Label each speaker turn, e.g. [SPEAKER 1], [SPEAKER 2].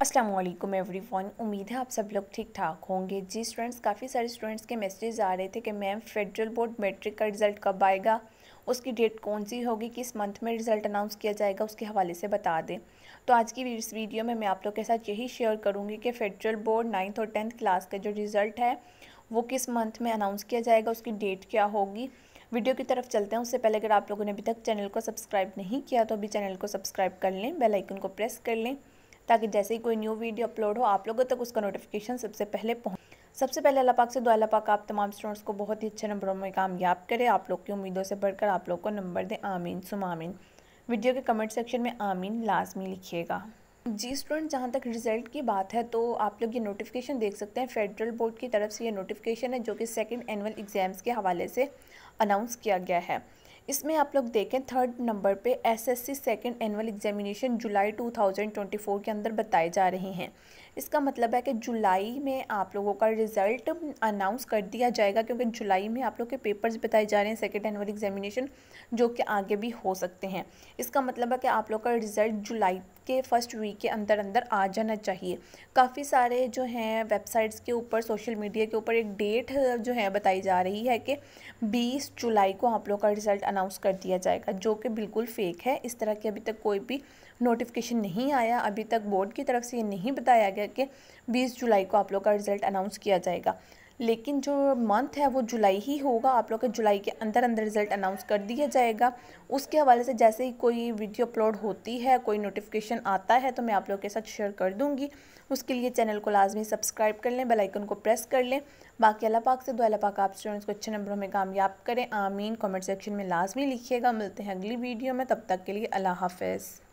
[SPEAKER 1] अस्सलाम वालेकुम एवरीवन उम्मीद है आप सब लोग ठीक ठाक होंगे जी स्टूडेंट्स काफ़ी सारे स्टूडेंट्स के मैसेज आ रहे थे कि मैम फेडरल बोर्ड मैट्रिक का रिज़ल्ट कब आएगा उसकी डेट कौन सी होगी किस मंथ में रिज़ल्ट अनाउंस किया जाएगा उसके हवाले से बता दें तो आज की इस वीडियो में मैं आप लोग के साथ यही शेयर करूँगी कि फेडरल बोर्ड नाइन्थ और टेंथ क्लास का जो रिज़ल्ट है वो किस मंथ में अनाउंस किया जाएगा उसकी डेट क्या होगी वीडियो की तरफ चलते हैं उससे पहले अगर आप लोगों ने अभी तक चैनल को सब्सक्राइब नहीं किया तो अभी चैनल को सब्सक्राइब कर लें बेलाइकन को प्रेस कर लें ताकि जैसे ही कोई न्यू वीडियो अपलोड हो आप लोगों तक उसका नोटिफिकेशन सबसे पहले पहुँच सबसे पहले अल्लाह पाक से दो अल्लाह पाक आप तमाम स्टूडेंट्स को बहुत ही अच्छे नंबरों में कामयाब करें आप लोग की उम्मीदों से बढ़कर आप लोग को नंबर दें आमीन सुम आमीन वीडियो के कमेंट सेक्शन में आमीन लाजमी लिखिएगा जी स्टूडेंट जहाँ तक रिज़ल्ट की बात है तो आप लोग ये नोटिफिकेशन देख सकते हैं फेडरल बोर्ड की तरफ से ये नोटिफिकेशन है जो कि सेकेंड एनुअल एग्ज़ाम्स के हवाले से अनाउंस किया गया है इसमें आप लोग देखें थर्ड नंबर पे एसएससी सेकेंड एनुअल एग्जामिनेशन जुलाई 2024 के अंदर बताए जा रहे हैं इसका मतलब है कि जुलाई में आप लोगों का रिज़ल्ट अनाउंस कर दिया जाएगा क्योंकि जुलाई में आप लोग के पेपर्स बताए जा रहे हैं सेकेंड एनुअल एग्जामिनेशन जो कि आगे भी हो सकते हैं इसका मतलब है कि आप लोग का रिज़ल्ट जुलाई के फर्स्ट वीक के अंदर अंदर आ जाना चाहिए काफ़ी सारे जो हैं वेबसाइट्स के ऊपर सोशल मीडिया के ऊपर एक डेट जो है बताई जा रही है कि बीस जुलाई को आप लोग का रिज़ल्ट अनाउंस कर दिया जाएगा जो कि बिल्कुल फ़ेक है इस तरह की अभी तक कोई भी नोटिफिकेशन नहीं आया अभी तक बोर्ड की तरफ से ये नहीं बताया गया कि बीस जुलाई को आप लोग का रिज़ल्ट अनाउंस किया जाएगा लेकिन जो मंथ है वो जुलाई ही होगा आप लोग के जुलाई के अंदर अंदर रिज़ल्ट अनाउंस कर दिया जाएगा उसके हवाले से जैसे ही कोई वीडियो अपलोड होती है कोई नोटिफिकेशन आता है तो मैं आप लोग के साथ शेयर कर दूँगी उसके लिए चैनल को लाजमी सब्सक्राइब कर लें बेलाइकन को प्रेस कर लें बाकी अल्लाह पाक से दो अल्लाह पाक आप स्टूडेंट्स को अच्छे नंबरों में कामयाब करें आमीन कमेंट सेक्शन में लाजमी लिखिएगा मिलते हैं अगली वीडियो में तब तक के लिए अल्लाह हाफिज़